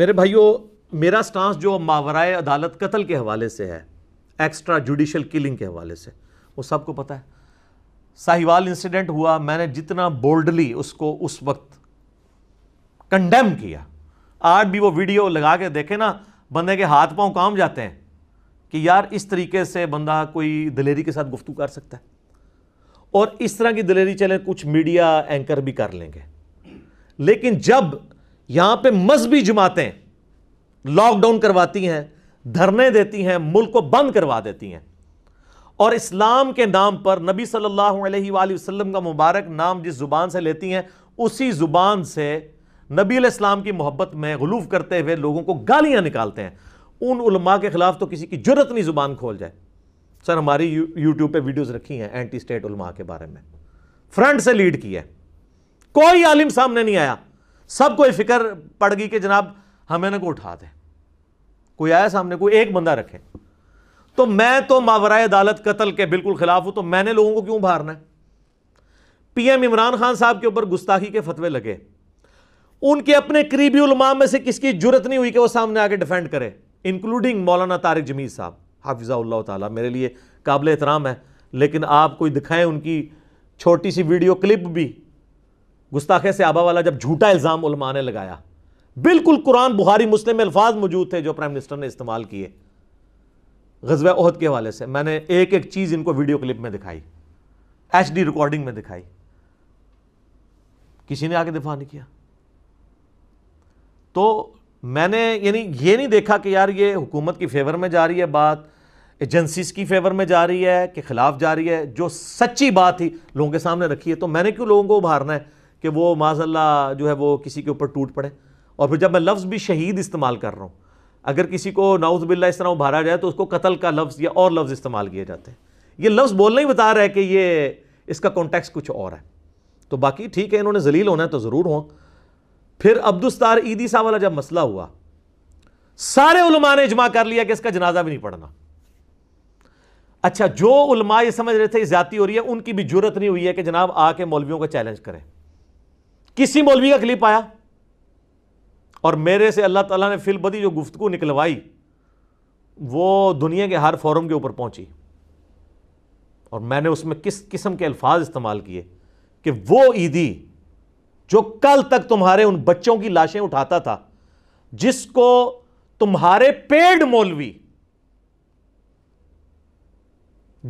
मेरे भाइयों मेरा स्टांस जो मावराए अदालत कत्ल के हवाले से है एक्स्ट्रा जुडिशल किलिंग के हवाले से वो सबको पता है साहिवाल इंसिडेंट हुआ मैंने जितना बोल्डली उसको उस वक्त कंडेम किया आज भी वो वीडियो लगा के देखे ना बंदे के हाथ पांव काम जाते हैं कि यार इस तरीके से बंदा कोई दलेरी के साथ गुफ्तु कर सकता है और इस तरह की दलेरी चले कुछ मीडिया एंकर भी कर लेंगे लेकिन जब यहां पे मजहबी जमातें लॉकडाउन करवाती हैं धरने देती हैं मुल्क को बंद करवा देती हैं और इस्लाम के नाम पर नबी सल्लल्लाहु अलैहि वसल्लम का मुबारक नाम जिस ज़ुबान से लेती हैं उसी ज़ुबान से नबी इस्लाम की मोहब्बत में गलूफ करते हुए लोगों को गालियां निकालते हैं उन उलमा के ख़िलाफ़ तो किसी की जरूरत नहीं ज़ुबान खोल जाए सर हमारी यूट्यूब पर वीडियोज रखी हैं एंटी स्टेट उलमा के बारे में फ्रंट से लीड की है कोई आलिम सामने नहीं आया सब कोई फिक्र पड़ गई कि जनाब हमें ना को उठा दें कोई आया सामने कोई एक बंदा रखे तो मैं तो मावरा अदालत कतल के बिल्कुल खिलाफ हूं तो मैंने लोगों को क्यों भारना है पीएम इमरान खान साहब के ऊपर गुस्ताखी के फतवे लगे उनके अपने करीबी उलमा में से किसकी जरूरत नहीं हुई कि वह सामने आके डिफेंड करे इंक्लूडिंग मौलाना तारिक जमीर साहब हाफिज़ाउल्ला ताला मेरे लिए काबिल एहतराम है लेकिन आप कोई दिखाएं उनकी छोटी सी वीडियो क्लिप भी गुस्ताखे से आबा वाला जब झूठा इल्ज़ाम उलमा ने लगाया बिल्कुल कुरान बुहारी मुस्लिम अल्फाज मौजूद थे जो प्राइम मिनिस्टर ने इस्तेमाल किए गजब अहद के हवाले से मैंने एक एक चीज़ इनको वीडियो क्लिप में दिखाई एच रिकॉर्डिंग में दिखाई किसी ने आगे दिफा नहीं किया तो मैंने यानी ये नहीं देखा कि यार ये हुकूमत की फेवर में जा रही है बात एजेंसीज की फेवर में जा रही है कि खिलाफ जा रही है जो सच्ची बात थी लोगों के सामने रखी है तो मैंने क्यों लोगों को उभारना है कि वो माजल्ला जो है वो किसी के ऊपर टूट पड़े और फिर जब मैं लफ्ज़ भी शहीद इस्तेमाल कर रहा हूँ अगर किसी को नाउज बिल्ला इस तरह उभारा जाए तो उसको कत्ल का लफ्ज़ या और लफ्ज़ इस्तेमाल किए जाते हैं ये लफ्ज़ बोलना ही बता रहा है कि ये इसका कॉन्टेक्स कुछ और है तो बाकी ठीक है इन्होंने जलील होना है तो ज़रूर हों फिर अब्दुस्तार ईदी साहब वाला जब मसला हुआ सारे उलमा ने इजमा कर लिया कि इसका जनाजा भी नहीं पढ़ना अच्छा जो उलमा ये समझ रहे थे ज्यादा हो रही है उनकी भी जरूरत नहीं हुई है कि जनाब आके मौलवियों का चैलेंज करें किसी मौलवी का क्लिप आया और मेरे से अल्लाह ताला ने फिलबदी जो गुफ्तु निकलवाई वो दुनिया के हर फोरम के ऊपर पहुंची और मैंने उसमें किस किस्म के अल्फाज इस्तेमाल किए कि वो ईदी जो कल तक तुम्हारे उन बच्चों की लाशें उठाता था जिसको तुम्हारे पेड मौलवी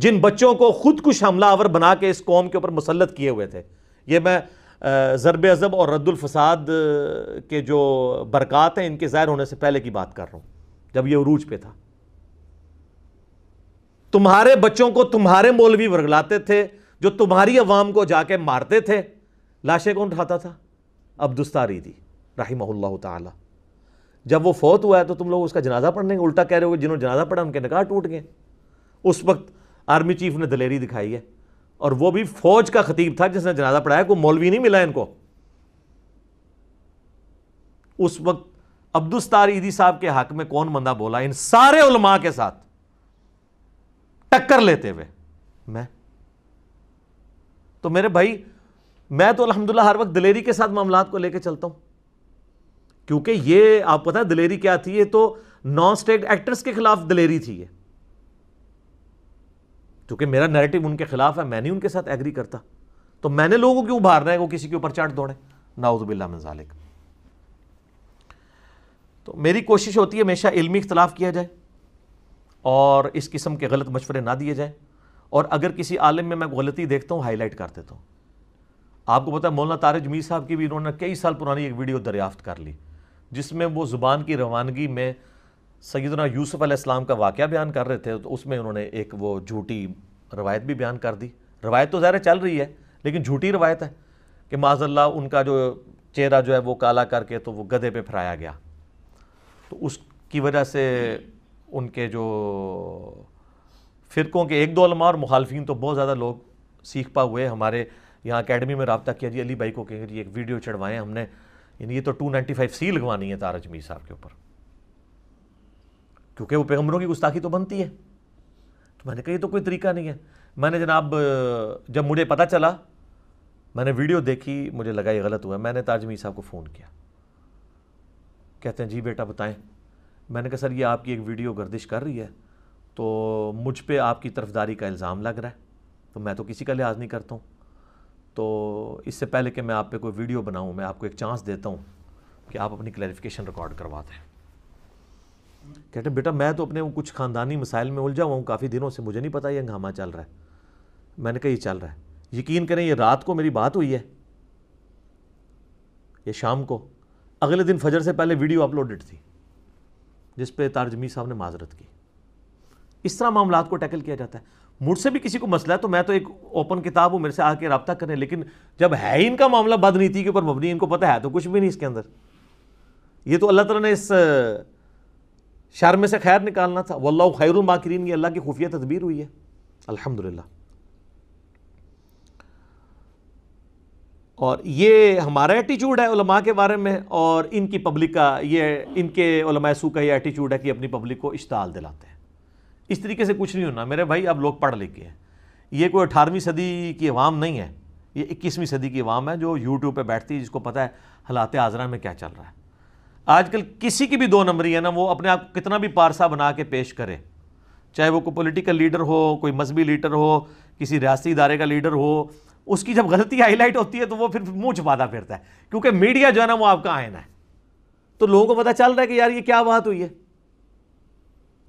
जिन बच्चों को खुद कुछ हमलावर बना के इस कौम के ऊपर मुसलत किए हुए थे ये मैं ज़रब अज़ब और रद्दुलफसाद के जो बरक़ात हैं इनके ज़ाहिर होने से पहले की बात कर रहा हूँ जब ये अरूज पे था तुम्हारे बच्चों को तुम्हारे मौलवी वर्गलाते थे जो तुम्हारी अवाम को जाके मारते थे लाशें कौन उठाता था अब्दुस्तारी दी रही महल्ला जब वो फौत हुआ है तो तुम लोग उसका जनाजा पढ़ने उल्टा कह रहे हो जिन्होंने जनाजा पढ़ा उनके नकार टूट गए उस वक्त आर्मी चीफ ने दलेरी दिखाई है और वो भी फौज का खतीब था जिसने जनाजा पढ़ाया को मौलवी नहीं मिला इनको उस वक्त अब्दुस्तार ईदी साहब के हक में कौन बंदा बोला इन सारे उलमा के साथ टक्कर लेते हुए मैं तो मेरे भाई मैं तो अलहमदिल्ला हर वक्त दिलेरी के साथ मामला को लेकर चलता हूं क्योंकि ये आप पता है दिलेरी क्या थी ये तो नॉन स्टेट एक्टर्स के खिलाफ दिलेरी थी ये क्योंकि मेरा नैरेटिव उनके खिलाफ है मैं नहीं उनके साथ एग्री करता तो मैंने लोगों को क्यों उभारना है वो किसी के ऊपर चाट दौड़े नाउजबिल्ला मजालिक तो मेरी कोशिश होती है हमेशा इलमी इख्तलाफ किया जाए और इस किस्म के गलत मशवरे ना दिए जाएँ और अगर किसी आलम में मैं गलती देखता हूँ हाईलाइट कर देता हूँ आपको पता है मौलाना तारे जमीर साहब की भी इन्होंने कई साल पुरानी एक वीडियो दरियाफ्त कर ली जिसमें वो ज़ुबान की रवानगी में सईदना यूसुफ अलैहिस्सलाम का वाक़ बयान कर रहे थे तो उसमें उन्होंने एक वो झूठी रवायत भी बयान कर दी रवायत तो ज़ाहिर चल रही है लेकिन झूठी रवायत है कि माजल्ला उनका जो चेहरा जो है वो काला करके तो वो गधे पे फहराया गया तो उसकी वजह से उनके जो फ़िरकों के एक दो अलमा और मुखालफी तो बहुत ज़्यादा लोग सीख पा हुए हमारे यहाँ अकेडमी में रबता किया जी अली भाई को कहेंगे जी एक वीडियो चढ़वाएं हमने यानी ये तो टू नाइन्टी फाइव सी लगवानी है तारजमी साहब के ऊपर क्योंकि वो पैगम्बरों की गुस्ताखी तो बनती है तो मैंने कहा ये तो कोई तरीका नहीं है मैंने जनाब जब मुझे पता चला मैंने वीडियो देखी मुझे लगा ये गलत हुआ मैंने ताजमी साहब को फ़ोन किया कहते हैं जी बेटा बताएं मैंने कहा सर ये आपकी एक वीडियो गर्दिश कर रही है तो मुझ पर आपकी तरफदारी का इल्ज़ाम लग रहा है तो मैं तो किसी का लिहाज नहीं करता हूँ तो इससे पहले कि मैं आप पे कोई वीडियो बनाऊँ मैं आपको एक चांस देता हूँ कि आप अपनी क्लैरिफिकेशन रिकॉर्ड करवा दें कहते बेटा मैं तो अपने कुछ ख़ानदानी मसाइल में उलझा हुआ हूँ काफ़ी दिनों से मुझे नहीं पता ये हंगामा चल रहा है मैंने कहा ये चल रहा है यकीन करें ये रात को मेरी बात हुई है ये शाम को अगले दिन फजर से पहले वीडियो अपलोडेड थी जिस पे तारजमी साहब ने माजरत की इस तरह मामला को टैकल किया जाता है मुझसे भी किसी को मसला है तो मैं तो एक ओपन किताब हूँ मेरे से आके रबता करें लेकिन जब है ही इनका मामला बदनीति के ऊपर मबनी इनको पता है तो कुछ भी नहीं इसके अंदर ये तो अल्लाह तला ने इस शर में से खैर निकालना था वल्लाह खैर माकरीन ये अल्लाह की खुफिया तदबीर हुई है अल्हम्दुलिल्लाह और ये हमारा एटीट्यूड है उलमा के बारे में और इनकी पब्लिक का ये इनके सू का ये एटीट्यूड है कि अपनी पब्लिक को इश्ताल दिलाते हैं इस तरीके से कुछ नहीं होना मेरे भाई अब लोग पढ़ लिखे हैं ये कोई अठारहवीं सदी की अवाम नहीं है ये इक्कीसवीं सदी की अवाम है जो यूट्यूब पर बैठती है जिसको पता है हालात आजरा में क्या चल रहा है आजकल किसी की भी दो नंबरी है ना वो अपने आप कितना भी पारसा बना के पेश करे चाहे वो कोई पोलिटिकल लीडर हो कोई मजहबी लीडर हो किसी रियासी इदारे का लीडर हो उसकी जब गलती हाईलाइट होती है तो वो फिर मुंह छुपाता फिरता है क्योंकि मीडिया जो है ना वो आपका आयना है तो लोगों को पता चल रहा है कि यार ये क्या बात हुई है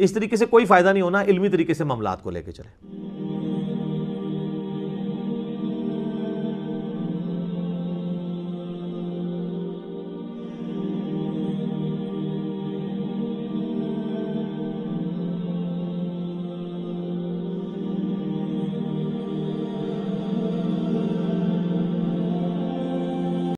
इस तरीके से कोई फ़ायदा नहीं होना इल्मी तरीके से मामला को लेकर चले